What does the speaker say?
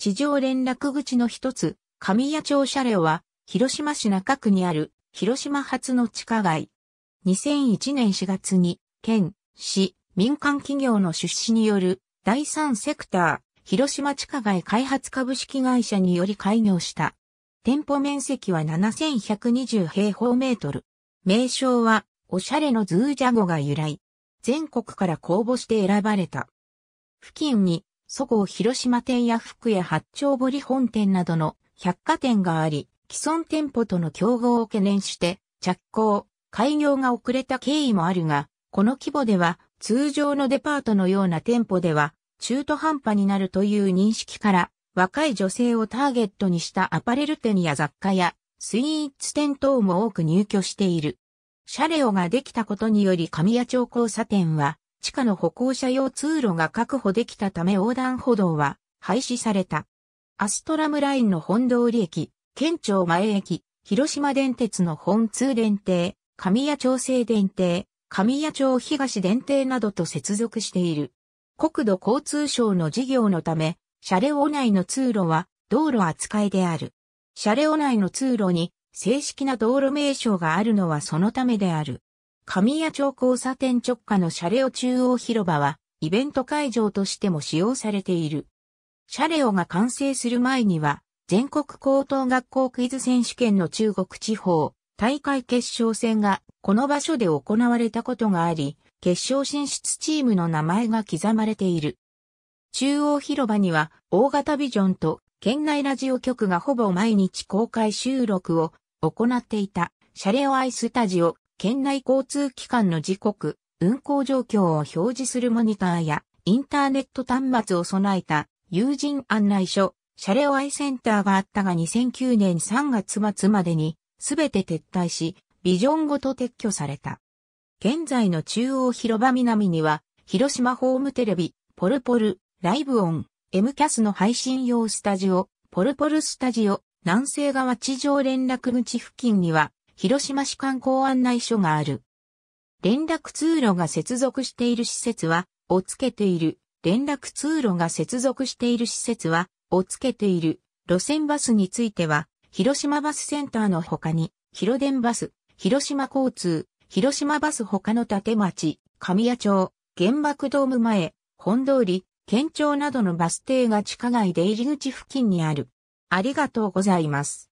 地上連絡口の一つ、神谷町車両は、広島市中区にある、広島発の地下街。2001年4月に、県、市、民間企業の出資による、第三セクター、広島地下街開発株式会社により開業した。店舗面積は7120平方メートル。名称は、おしゃれのズージャゴが由来。全国から公募して選ばれた。付近にそご広島店や福屋八丁堀本店などの百貨店があり、既存店舗との競合を懸念して、着工、開業が遅れた経緯もあるが、この規模では通常のデパートのような店舗では中途半端になるという認識から若い女性をターゲットにしたアパレル店や雑貨やスイーツ店等も多く入居している。シャレオができたことにより神谷町交差点は地下の歩行者用通路が確保できたため横断歩道は廃止された。アストラムラインの本通り駅、県庁前駅、広島電鉄の本通電停、神谷町西電停、神谷町東電停などと接続している。国土交通省の事業のため、車両内の通路は道路扱いである。車両内の通路に正式な道路名称があるのはそのためである。神谷町交差点直下のシャレオ中央広場は、イベント会場としても使用されている。シャレオが完成する前には、全国高等学校クイズ選手権の中国地方大会決勝戦がこの場所で行われたことがあり、決勝進出チームの名前が刻まれている。中央広場には大型ビジョンと県内ラジオ局がほぼ毎日公開収録を行っていたシャレオアイスタジオ県内交通機関の時刻、運行状況を表示するモニターや、インターネット端末を備えた友人案内所、車両愛センターがあったが2009年3月末までに、すべて撤退し、ビジョンごと撤去された。現在の中央広場南には、広島ホームテレビ、ポルポル、ライブオン、M キャスの配信用スタジオ、ポルポルスタジオ、南西側地上連絡口付近には、広島市観光案内所がある。連絡通路が接続している施設は、をつけている。連絡通路が接続している施設は、をつけている。路線バスについては、広島バスセンターの他に、広電バス、広島交通、広島バス他の立町、神谷町、原爆ドーム前、本通り、県庁などのバス停が地下街出入り口付近にある。ありがとうございます。